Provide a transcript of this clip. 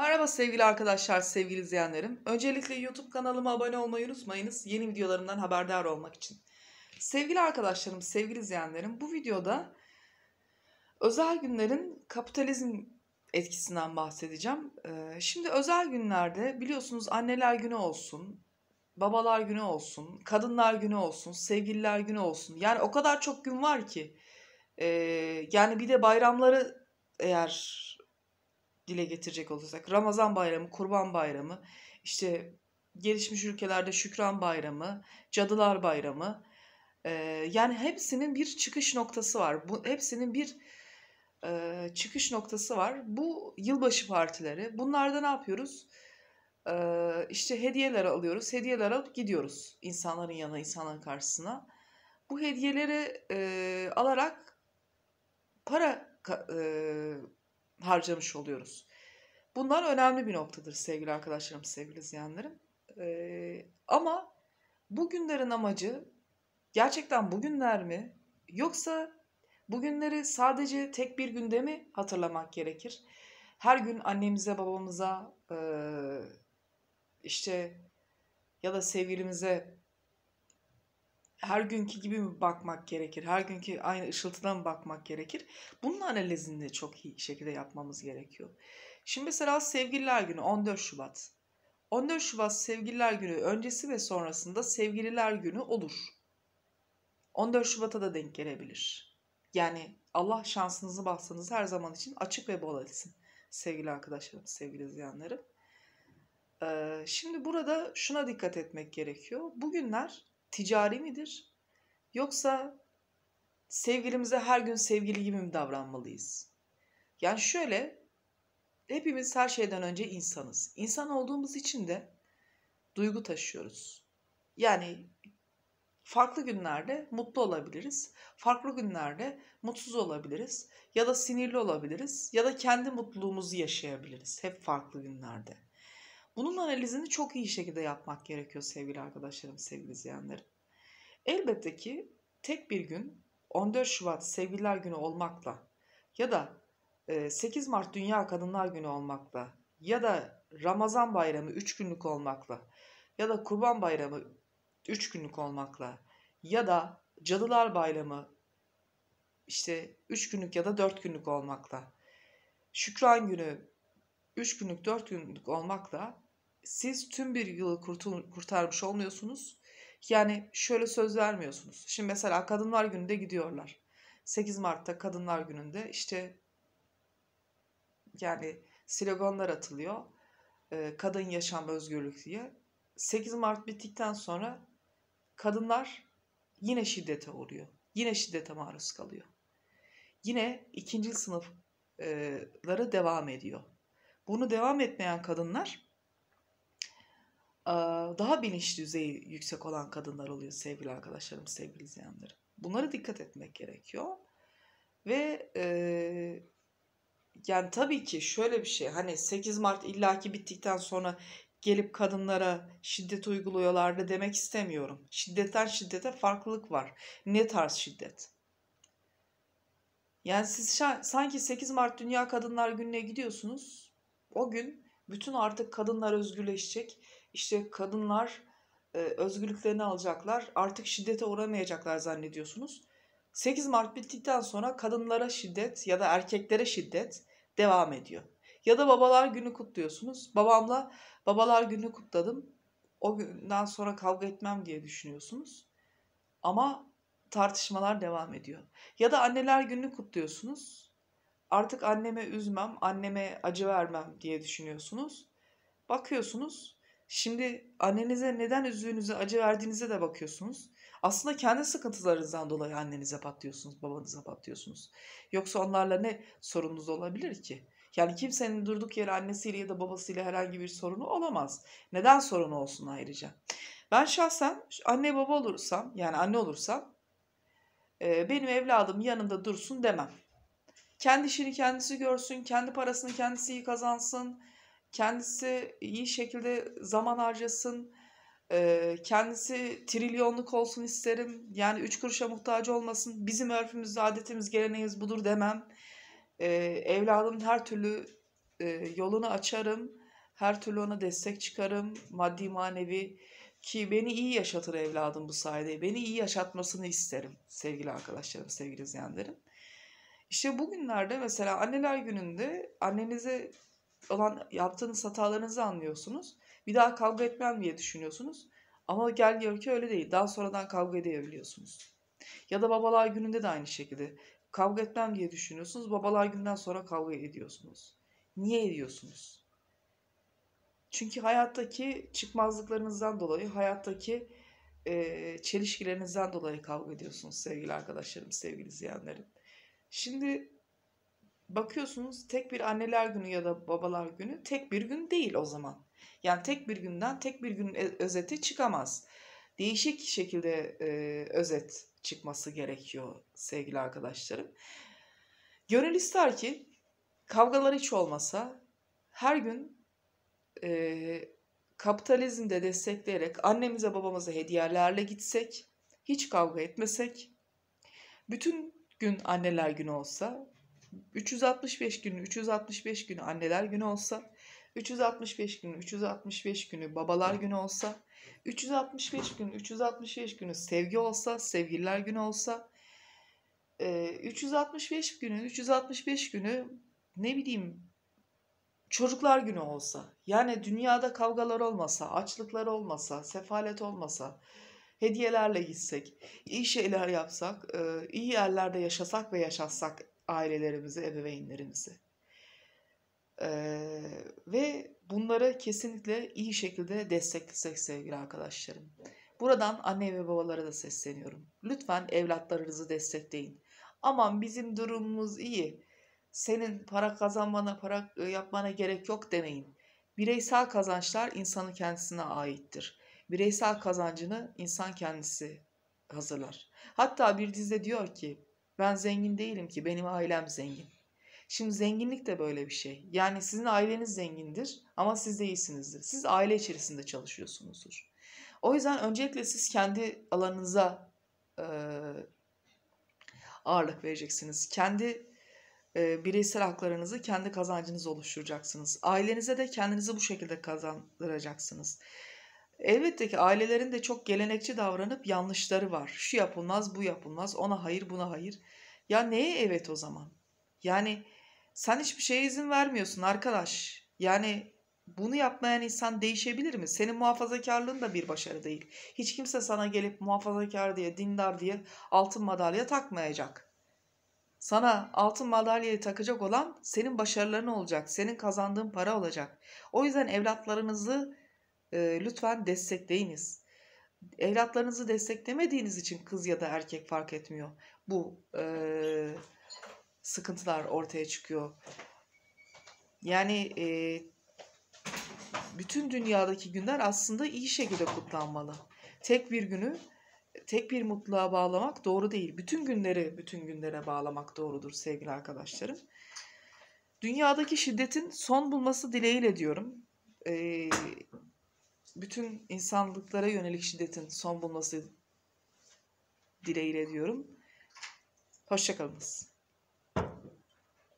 Merhaba sevgili arkadaşlar, sevgili izleyenlerim. Öncelikle YouTube kanalıma abone olmayı unutmayınız yeni videolarımdan haberdar olmak için. Sevgili arkadaşlarım, sevgili izleyenlerim bu videoda özel günlerin kapitalizm etkisinden bahsedeceğim. Ee, şimdi özel günlerde biliyorsunuz anneler günü olsun, babalar günü olsun, kadınlar günü olsun, sevgililer günü olsun. Yani o kadar çok gün var ki. Ee, yani bir de bayramları eğer dile getirecek olursak Ramazan bayramı, Kurban bayramı, işte gelişmiş ülkelerde Şükran bayramı, Cadılar bayramı e, yani hepsinin bir çıkış noktası var. Bu hepsinin bir e, çıkış noktası var. Bu yılbaşı partileri. Bunlarda ne yapıyoruz? E, işte hediyeler alıyoruz. Hediyeler alıp gidiyoruz insanların yanına, insanların karşısına. Bu hediyeleri e, alarak para e, harcamış oluyoruz. Bunlar önemli bir noktadır sevgili arkadaşlarım, sevgili izleyenlerim. Ee, ama bugünlerin amacı gerçekten bugünler mi? Yoksa bugünleri sadece tek bir günde mi hatırlamak gerekir? Her gün annemize, babamıza, e, işte ya da sevgilimize her günkü gibi mi bakmak gerekir? Her günkü aynı ışıltıdan mı bakmak gerekir? Bunun analizini de çok iyi şekilde yapmamız gerekiyor. Şimdi mesela Sevgililer Günü 14 Şubat. 14 Şubat Sevgililer Günü öncesi ve sonrasında Sevgililer Günü olur. 14 Şubat'a da denk gelebilir. Yani Allah şansınızı bahsanız her zaman için açık ve bol etsin. Sevgili arkadaşlarım, sevgili izleyenlerim. Ee, şimdi burada şuna dikkat etmek gerekiyor. Bugünler ticari midir? Yoksa sevgilimize her gün sevgili gibi mi davranmalıyız? Yani şöyle, hepimiz her şeyden önce insanız. İnsan olduğumuz için de duygu taşıyoruz. Yani farklı günlerde mutlu olabiliriz. Farklı günlerde mutsuz olabiliriz ya da sinirli olabiliriz ya da kendi mutluluğumuzu yaşayabiliriz hep farklı günlerde. Bunun analizini çok iyi şekilde yapmak gerekiyor sevgili arkadaşlarım, sevgili izleyenlerim. Elbette ki tek bir gün 14 Şubat Sevgililer Günü olmakla ya da 8 e, Mart Dünya Kadınlar Günü olmakla ya da Ramazan Bayramı 3 günlük olmakla ya da Kurban Bayramı 3 günlük olmakla ya da Cadılar Bayramı işte 3 günlük ya da 4 günlük olmakla Şükran Günü 3 günlük 4 günlük olmakla siz tüm bir yılı kurtul- kurtarmış olmuyorsunuz. Yani şöyle söz vermiyorsunuz. Şimdi mesela Kadınlar Günü'nde gidiyorlar. 8 Mart'ta Kadınlar Günü'nde işte yani sloganlar atılıyor. Ee, kadın yaşam özgürlük diye. 8 Mart bittikten sonra kadınlar yine şiddete uğruyor. Yine şiddete maruz kalıyor. Yine ikinci sınıfları devam ediyor bunu devam etmeyen kadınlar daha bilinç düzeyi yüksek olan kadınlar oluyor sevgili arkadaşlarım, sevgili izleyenlerim. Bunlara dikkat etmek gerekiyor. Ve e, yani tabii ki şöyle bir şey hani 8 Mart illaki bittikten sonra gelip kadınlara şiddet uyguluyorlar da demek istemiyorum. Şiddetten şiddete farklılık var. Ne tarz şiddet? Yani siz sanki 8 Mart Dünya Kadınlar Günü'ne gidiyorsunuz o gün bütün artık kadınlar özgürleşecek. İşte kadınlar e, özgürlüklerini alacaklar. Artık şiddete uğramayacaklar zannediyorsunuz. 8 Mart bittikten sonra kadınlara şiddet ya da erkeklere şiddet devam ediyor. Ya da babalar günü kutluyorsunuz. Babamla babalar günü kutladım. O günden sonra kavga etmem diye düşünüyorsunuz. Ama tartışmalar devam ediyor. Ya da anneler günü kutluyorsunuz artık anneme üzmem, anneme acı vermem diye düşünüyorsunuz. Bakıyorsunuz Şimdi annenize neden üzdüğünüze, acı verdiğinize de bakıyorsunuz. Aslında kendi sıkıntılarınızdan dolayı annenize patlıyorsunuz, babanıza patlıyorsunuz. Yoksa onlarla ne sorununuz olabilir ki? Yani kimsenin durduk yere annesiyle ya da babasıyla herhangi bir sorunu olamaz. Neden sorunu olsun ayrıca? Ben şahsen anne baba olursam, yani anne olursam benim evladım yanında dursun demem kendi işini kendisi görsün, kendi parasını kendisi iyi kazansın, kendisi iyi şekilde zaman harcasın, e, kendisi trilyonluk olsun isterim. Yani üç kuruşa muhtaç olmasın. Bizim örfümüz, adetimiz, geleneğimiz budur demem. E, Evladımın her türlü e, yolunu açarım. Her türlü ona destek çıkarım. Maddi, manevi. Ki beni iyi yaşatır evladım bu sayede. Beni iyi yaşatmasını isterim sevgili arkadaşlarım, sevgili izleyenlerim. İşte bugünlerde mesela anneler gününde annenize olan yaptığınız hatalarınızı anlıyorsunuz. Bir daha kavga etmem diye düşünüyorsunuz. Ama gel diyor ki öyle değil. Daha sonradan kavga edebiliyorsunuz. Ya da babalar gününde de aynı şekilde. Kavga etmem diye düşünüyorsunuz. Babalar günden sonra kavga ediyorsunuz. Niye ediyorsunuz? Çünkü hayattaki çıkmazlıklarınızdan dolayı, hayattaki e, çelişkilerinizden dolayı kavga ediyorsunuz sevgili arkadaşlarım, sevgili izleyenlerim. Şimdi bakıyorsunuz tek bir anneler günü ya da babalar günü tek bir gün değil o zaman. Yani tek bir günden tek bir günün e, özeti çıkamaz. Değişik şekilde e, özet çıkması gerekiyor sevgili arkadaşlarım. Gönül ister ki kavgalar hiç olmasa her gün e, kapitalizmde destekleyerek annemize babamıza hediyelerle gitsek, hiç kavga etmesek, bütün gün anneler günü olsa, 365 günü 365 günü anneler günü olsa, 365 günü 365 günü babalar günü olsa, 365 gün 365 günü sevgi olsa, sevgililer günü olsa, 365 e, günü 365 günü ne bileyim çocuklar günü olsa, yani dünyada kavgalar olmasa, açlıklar olmasa, sefalet olmasa, hediyelerle gitsek, iyi şeyler yapsak, e, iyi yerlerde yaşasak ve yaşatsak ailelerimizi, ebeveynlerimizi. E, ve bunları kesinlikle iyi şekilde desteklesek sevgili arkadaşlarım. Buradan anne ve babalara da sesleniyorum. Lütfen evlatlarınızı destekleyin. Aman bizim durumumuz iyi. Senin para kazanmana, para e, yapmana gerek yok demeyin. Bireysel kazançlar insanın kendisine aittir bireysel kazancını insan kendisi hazırlar. Hatta bir dizde diyor ki ben zengin değilim ki benim ailem zengin. Şimdi zenginlik de böyle bir şey. Yani sizin aileniz zengindir ama siz de iyisinizdir. Siz aile içerisinde çalışıyorsunuzdur. O yüzden öncelikle siz kendi alanınıza e, ağırlık vereceksiniz. Kendi e, bireysel haklarınızı kendi kazancınız oluşturacaksınız. Ailenize de kendinizi bu şekilde kazandıracaksınız. Elbette ki ailelerin de çok gelenekçi davranıp yanlışları var. Şu yapılmaz, bu yapılmaz, ona hayır, buna hayır. Ya neye evet o zaman? Yani sen hiçbir şeye izin vermiyorsun arkadaş. Yani bunu yapmayan insan değişebilir mi? Senin muhafazakarlığın da bir başarı değil. Hiç kimse sana gelip muhafazakar diye, dindar diye altın madalya takmayacak. Sana altın madalyayı takacak olan senin başarıların olacak, senin kazandığın para olacak. O yüzden evlatlarınızı e, lütfen destekleyiniz. Evlatlarınızı desteklemediğiniz için kız ya da erkek fark etmiyor. Bu e, sıkıntılar ortaya çıkıyor. Yani e, bütün dünyadaki günler aslında iyi şekilde kutlanmalı. Tek bir günü tek bir mutluluğa bağlamak doğru değil. Bütün günleri bütün günlere bağlamak doğrudur sevgili arkadaşlarım. Dünyadaki şiddetin son bulması dileğiyle diyorum. Ee, bütün insanlıklara yönelik şiddetin son bulması dileğiyle diyorum. Hoşçakalınız.